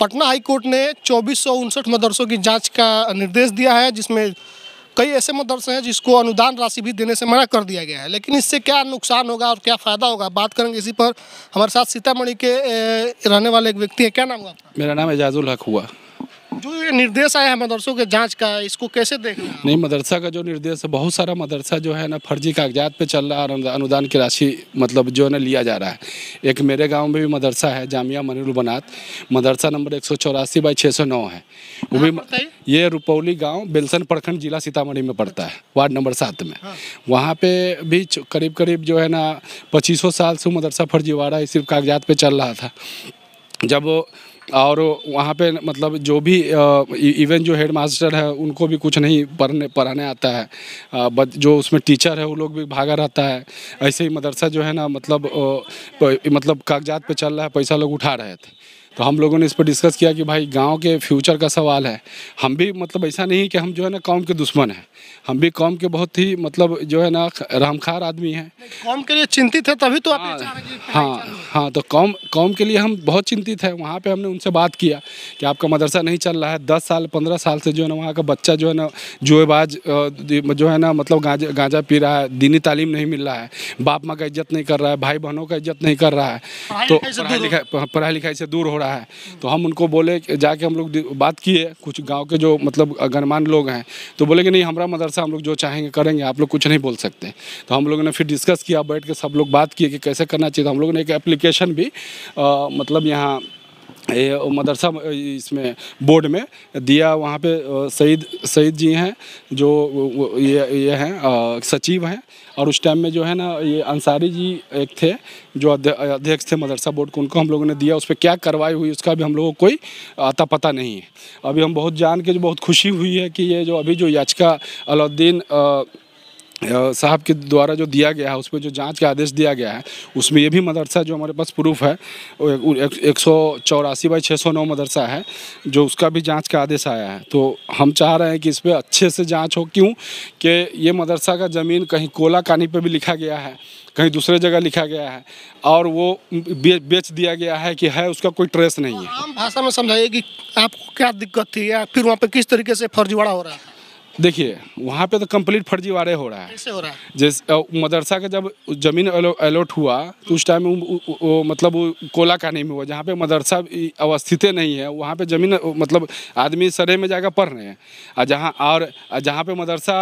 Patna high court ने चौबीस मदरसों की जांच का निर्देश दिया है जिसमें कई ऐसे मदरसे हैं जिसको अनुदान राशि भी देने से मना कर दिया गया है लेकिन इससे क्या नुकसान होगा और क्या फ़ायदा होगा बात करेंगे इसी पर हमारे साथ सीतामढ़ी के रहने वाले एक व्यक्ति है क्या नाम हुआ मेरा नाम एजाजुल हक हुआ जो ये निर्देश आया है मदरसों के जांच का इसको कैसे देख नहीं मदरसा का जो निर्देश है बहुत सारा मदरसा जो है ना फर्जी कागजात पे चल रहा है अनुदान की राशि मतलब जो है ना लिया जा रहा है एक मेरे गांव में भी मदरसा है जामिया मनिर बनात मदरसा नंबर एक सौ चौरासी बाई छः सौ नौ है वो भी हाँ, ये रुपौली गाँव बेलसन प्रखंड जिला सीतामढ़ी में पड़ता है वार्ड नंबर सात में हाँ। वहाँ पे भी करीब करीब जो है ना पच्चीसों साल से मदरसा फर्जीवाड़ा सिर्फ कागजात पर चल रहा था जब और वहाँ पे मतलब जो भी इवन e-, जो हेड मास्टर है उनको भी कुछ नहीं पढ़ने पढ़ाने आता है बट जो उसमें टीचर है वो लोग भी भागा रहता है ऐसे ही मदरसा जो है ना मतलब मतलब कागजात पे चल रहा है पैसा लोग उठा रहे थे तो हम लोगों ने इस पर डिस्कस किया कि भाई गांव के फ्यूचर का सवाल है हम भी मतलब ऐसा नहीं कि हम जो है ना कौम के दुश्मन हैं हम भी कौम के बहुत ही मतलब जो है ना रामखार आदमी हैं कौम के लिए चिंतित है तभी तो आप हाँ हाँ हाँ तो कौम कौम के लिए हम बहुत चिंतित है वहाँ पर हमने उनसे बात किया कि आपका मदरसा नहीं चल रहा है दस साल पंद्रह साल से जो है ना वहाँ का बच्चा जो है ना जुएबाज जो है ना मतलब गांजा गांजा पी रहा है दीनी तालीम नहीं मिल रहा है बाप माँ का इज्जत नहीं कर रहा है भाई बहनों का इज्जत नहीं कर रहा है तो पढ़ाई लिखाई से दूर हो रहा है रहा है तो हम उनको बोले जाके हम लोग बात किए कुछ गाँव के जो मतलब गणमान्य लोग हैं तो बोले कि नहीं हमारा मदरसा हम लोग जो चाहेंगे करेंगे आप लोग कुछ नहीं बोल सकते तो हम लोगों ने फिर डिस्कस किया बैठ के सब लोग बात किए कि कैसे करना चाहिए तो हम लोगों ने एक एप्लीकेशन भी आ, मतलब यहाँ ये मदरसा इसमें बोर्ड में दिया वहाँ पे सईद सईद जी हैं जो ये ये हैं सचिव हैं और उस टाइम में जो है ना ये अंसारी जी एक थे जो अध्यक्ष थे मदरसा बोर्ड को उनको हम लोगों ने दिया उस पर क्या कार्रवाई हुई उसका भी हम लोगों को कोई आता पता नहीं है अभी हम बहुत जान के जो बहुत खुशी हुई है कि ये जो अभी जो याचिका अलाउद्दीन साहब के द्वारा जो दिया गया है उस पर जो जांच का आदेश दिया गया है उसमें ये भी मदरसा जो हमारे पास प्रूफ है एक सौ चौरासी बाई छः सौ नौ मदरसा है जो उसका भी जांच का आदेश आया है तो हम चाह रहे हैं कि इस पर अच्छे से जांच हो क्यों कि ये मदरसा का ज़मीन कहीं कोला कानी पर भी लिखा गया है कहीं दूसरे जगह लिखा गया है और वो बेच दिया गया है कि है उसका कोई ट्रेस नहीं है आम भाषा में समझाइए कि आपको क्या दिक्कत थी या फिर वहाँ पर किस तरीके से फर्जीवाड़ा हो रहा है देखिए वहाँ पे तो कम्प्लीट फर्जीवाड़े हो रहा है कैसे हो रहा है जैसे मदरसा का जब ज़मीन अलॉट हुआ तो उस टाइम वो मतलब कोला का नहीं हुआ जहाँ पे मदरसा अवस्थित नहीं है वहाँ पे ज़मीन मतलब आदमी सरे में जाकर पढ़ रहे हैं और जहाँ और जहाँ पे मदरसा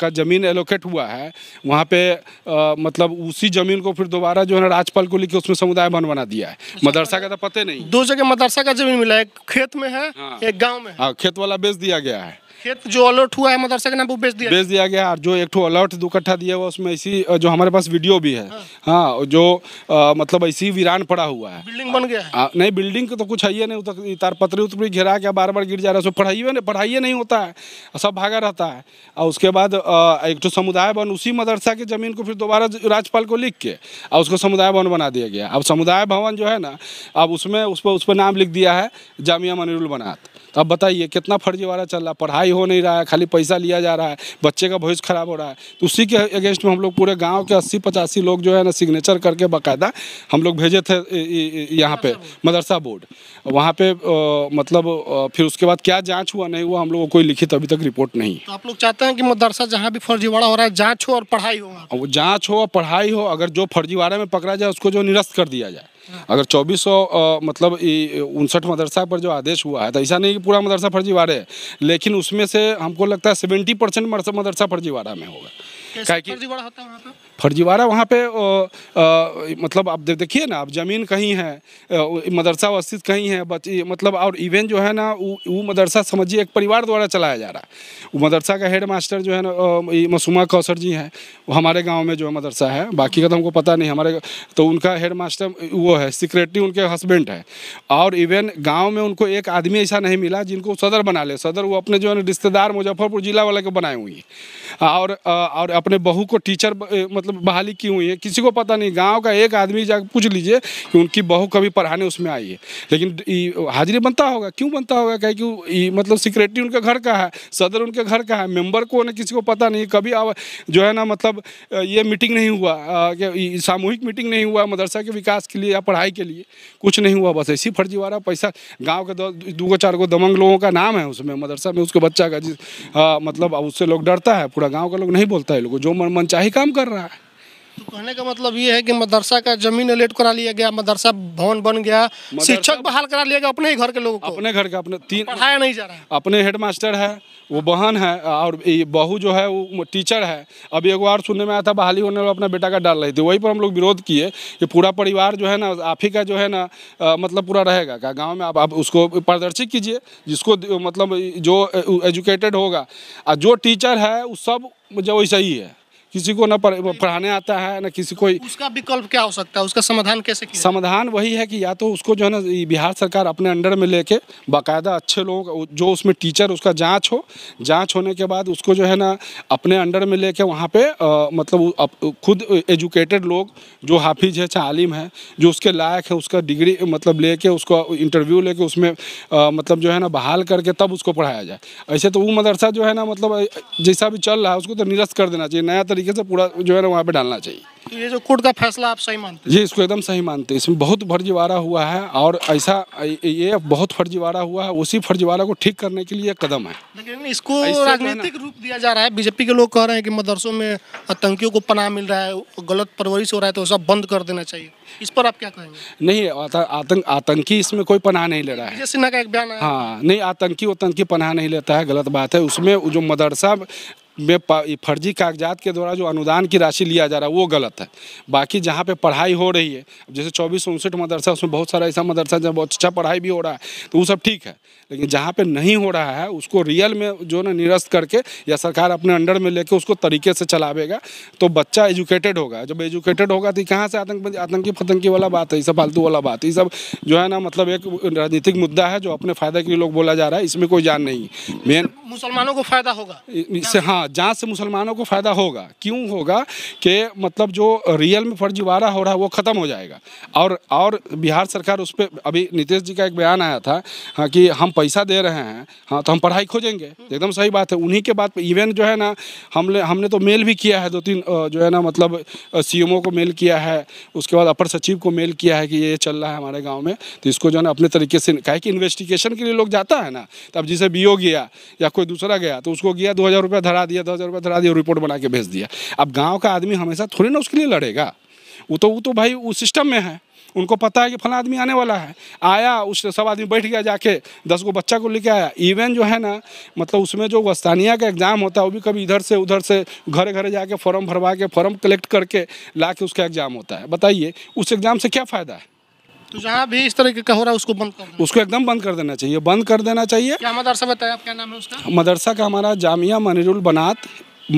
का ज़मीन एलोकेट हुआ है वहाँ पे आ, मतलब उसी ज़मीन को फिर दोबारा जो है ना राजपाल को लिखे उसमें समुदाय भवन बना दिया है अच्छा, मतलब तो मदरसा का तो पता नहीं दो जगह मदरसा का ज़मीन मिला है खेत में है हाँ। एक गाँव में हाँ खेत वाला बेच दिया गया है खेत जो अलर्ट हुआ है मदरसा के नाम बेच दिया बेच दिया गया और जो एक ठो दो दिया हुआ उसमें ऐसी जो हमारे पास वीडियो भी है हाँ, हाँ जो आ, मतलब ऐसी वीरान पड़ा हुआ है बिल्डिंग बन गया है आ, नहीं बिल्डिंग तो कुछ है ही नहीं तो तार पत्री उतरी घेरा गया बार बार गिर जा रहा है पढ़ाइए नहीं पढ़ाई नहीं होता है सब भागा रहता है और उसके बाद एक ठो समुदाय भवन उसी मदरसा की ज़मीन को फिर दोबारा राज्यपाल को लिख के और उसको समुदाय भवन बना दिया गया अब समुदाय भवन जो है ना अब उसमें उस पर उस पर नाम लिख दिया है जामिया मनिरुल बनात अब बताइए कितना फर्जीवाड़ा चल रहा है पढ़ाई हो नहीं रहा है खाली पैसा लिया जा रहा है बच्चे का भविष्य खराब हो रहा है तो उसी के अगेंस्ट में हम लोग पूरे गांव के अस्सी पचासी लोग जो है ना सिग्नेचर करके बाकायदा हम लोग भेजे थे यहाँ पे मदरसा बोर्ड वहाँ पे आ, मतलब फिर उसके बाद क्या जाँच हुआ नहीं हुआ हम लोग को कोई लिखित अभी तक रिपोर्ट नहीं तो आप लोग चाहते हैं कि मदरसा जहाँ भी फर्जीवाड़ा हो रहा है जाँच हो और पढ़ाई हो वो जाँच हो और पढ़ाई हो अगर जो फर्जीवाड़ा में पकड़ा जाए उसको जो निरस्त कर दिया जाए अगर चौबीस मतलब उनसठ मदरसा पर जो आदेश हुआ है तो ऐसा नहीं कि पूरा मदरसा फर्जीवाड़े है लेकिन उसमें से हमको लगता है सेवेंटी परसेंट मदरसा फर्जीवाड़ा में होगा फर्जीवाड़ा वहाँ पे फर्जीवाड़ा वहाँ पे ओ, आ, मतलब आप देखिए ना आप ज़मीन कहीं है मदरसा वस्तित कहीं है बच, मतलब और इवन जो है ना वो मदरसा समझिए एक परिवार द्वारा चलाया जा रहा है वो मदरसा का हेड मास्टर जो है ना मसूमा कौसर जी हैं वो हमारे गाँव में जो है मदरसा है बाकी का तो हमको पता नहीं हमारे तो उनका हेड मास्टर वो है सिक्रेटरी उनके हस्बैंड है और इवन गाँव में उनको एक आदमी ऐसा नहीं मिला जिनको सदर बना ले सदर वो अपने जो है रिश्तेदार मुजफ्फरपुर जिला वाले को बनाए हुई और अपने बहू को टीचर मतलब बहाली की हुई है किसी को पता नहीं गाँव का एक आदमी जाकर पूछ लीजिए कि उनकी बहू कभी पढ़ाने उसमें आई है लेकिन हाजिरी बनता होगा क्यों बनता होगा कहे कि मतलब सिक्रेटरी उनके घर का है सदर उनके घर का है मेम्बर को ना किसी को पता नहीं कभी जो है ना मतलब ये मीटिंग नहीं हुआ सामूहिक मीटिंग नहीं हुआ मदरसा के विकास के लिए या पढ़ाई के लिए कुछ नहीं हुआ बस ऐसी फर्जीवाड़ा पैसा गाँव के दो चार गो दमंग लोगों का नाम है उसमें मदरसा में उसके बच्चा का जिस मतलब उससे लोग डरता है पूरा गाँव का लोग नहीं बोलता है बिल्कुल जो मन मन चाहे काम कर रहा है तो कहने का मतलब ये है कि मदरसा का जमीन अलेट करा लिया गया मदरसा भवन बन गया शिक्षक बहाल करा लिया गया अपने ही घर के लोगों को अपने घर के अपने तीन पढ़ाया नहीं जा रहा है अपने हेडमास्टर है वो बहन है और बहू जो है वो टीचर है अब एक बार सुनने में आया था बहाली होने वाला अपना बेटा का डाल रही थी वहीं पर हम लोग विरोध किए कि पूरा परिवार जो है ना आप ही का जो है ना मतलब पूरा रहेगा क्या गाँव में आप आप उसको पारदर्शी कीजिए जिसको मतलब जो एजुकेटेड होगा और जो टीचर है वो सब जो वैसा ही है किसी को ना पढ़ाने आता है ना किसी को उसका विकल्प क्या हो सकता है उसका समाधान कैसे किया समाधान वही है कि या तो उसको जो है ना बिहार सरकार अपने अंडर में लेके बाकायदा अच्छे लोग जो उसमें टीचर उसका जांच हो जांच होने के बाद उसको जो है ना अपने अंडर में लेके वहाँ पे आ, मतलब अप, खुद एजुकेटेड लोग जो हाफिज है चाहे है जो उसके लायक है उसका डिग्री मतलब लेके उसको इंटरव्यू लेके उसमें आ, मतलब जो है ना बहाल करके तब उसको पढ़ाया जाए ऐसे तो वो मदरसा जो है ना मतलब जैसा भी चल रहा है उसको तो निरस्त कर देना चाहिए नया तो तरीके से पूरा जो है ना वहाँ पे डालना चाहिए तो ये जो कोर्ट का फैसला आप सही मानते हैं जी इसको एकदम सही मानते हैं इसमें बहुत फर्जीवाड़ा हुआ है और ऐसा ये बहुत फर्जीवाड़ा हुआ है उसी फर्जीवाड़ा को ठीक करने के लिए कदम है लेकिन इसको तो राजनीतिक रूप दिया जा रहा है बीजेपी के लोग कह रहे हैं कि मदरसों में आतंकियों को पनाह मिल रहा है गलत परवरिश हो रहा है तो सब बंद कर देना चाहिए इस पर आप क्या कहेंगे नहीं आतंक आतंकी इसमें कोई पनाह नहीं ले रहा है सिन्हा का एक बयान हाँ नहीं आतंकी उतंकी पनाह नहीं लेता है गलत बात है उसमें जो मदरसा में फर्जी कागजात के द्वारा जो अनुदान की राशि लिया जा रहा है वो गलत है बाकी जहाँ पे पढ़ाई हो रही है जैसे चौबीस सौ उनसठ मदरसा उसमें बहुत सारा ऐसा मदरसा जहाँ बहुत अच्छा पढ़ाई भी हो रहा है तो वो सब ठीक है लेकिन जहाँ पे नहीं हो रहा है उसको रियल में जो ना निरस्त करके या सरकार अपने अंडर में लेके उसको तरीके से चलावेगा तो बच्चा एजुकेटेड होगा जब एजुकेटेड होगा तो कहाँ से आतंक आतंकी फतंकी वाला बात है ये सब फालतू वाला बात ये सब जो है ना मतलब एक राजनीतिक मुद्दा है जो अपने फायदे के लिए लोग बोला जा रहा है इसमें कोई जान नहीं मेन मुसलमानों को फायदा होगा इससे हाँ जहाँ से मुसलमानों को फ़ायदा होगा क्यों होगा कि मतलब जो रियल में फर्जीवाड़ा हो रहा है वो ख़त्म हो जाएगा और और बिहार सरकार उस पर अभी नीतीश जी का एक बयान आया था हाँ कि हम पैसा दे रहे हैं हाँ तो हम पढ़ाई खोजेंगे एकदम सही बात है उन्हीं के बाद पर जो है ना हमने हमने तो मेल भी किया है दो तीन जो है ना मतलब सी को मेल किया है उसके बाद अपर सचिव को मेल किया है कि ये चल रहा है हमारे गाँव में तो इसको जो है ना अपने तरीके से कहे कि इन्वेस्टिगेशन के लिए लोग जाता है ना तब तो जिसे बी गया या कोई दूसरा गया तो उसको गया दो हज़ार धरा दिया दिया दस हज़ार रुपया धरा दिया रिपोर्ट बना के भेज दिया अब गाँव का आदमी हमेशा थोड़ी ना उसके लिए लड़ेगा वो तो वो तो भाई उस सिस्टम में है उनको पता है कि फला आदमी आने वाला है आया उस सब आदमी बैठ गया जाके दस को बच्चा को लेके आया इवन जो है ना मतलब उसमें जो वस्तानिया का एग्ज़ाम होता है वो भी कभी इधर से उधर से घर घर जाके फॉर्म भरवा के फॉर्म कलेक्ट करके ला के उसका एग्ज़ाम होता है बताइए उस एग्ज़ाम से क्या फ़ायदा है तो जहाँ भी इस तरह का हो रहा है उसको बंद कर उसको एकदम बंद कर देना चाहिए बंद कर देना चाहिए क्या मदरसा बताया आप क्या नाम है उसका मदरसा का हमारा जामिया मनिरुल बनात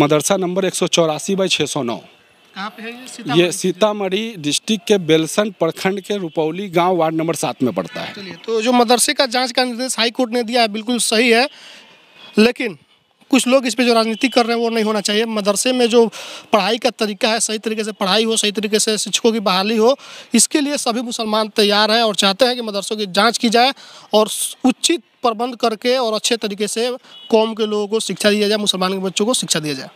मदरसा नंबर एक सौ चौरासी बाई छः सौ नौ ये सीतामढ़ी डिस्ट्रिक्ट के बेलसन प्रखंड के रुपौली गांव वार्ड नंबर सात में पड़ता है तो जो मदरसे का जांच का निर्देश हाईकोर्ट ने दिया है बिल्कुल सही है लेकिन कुछ लोग इस पर जो राजनीति कर रहे हैं वो नहीं होना चाहिए मदरसे में जो पढ़ाई का तरीका है सही तरीके से पढ़ाई हो सही तरीके से शिक्षकों की बहाली हो इसके लिए सभी मुसलमान तैयार हैं और चाहते हैं कि मदरसों की जाँच की जाए और उचित प्रबंध करके और अच्छे तरीके से कौम के लोगों को शिक्षा दिया जाए मुसलमान के बच्चों को शिक्षा दिया जाए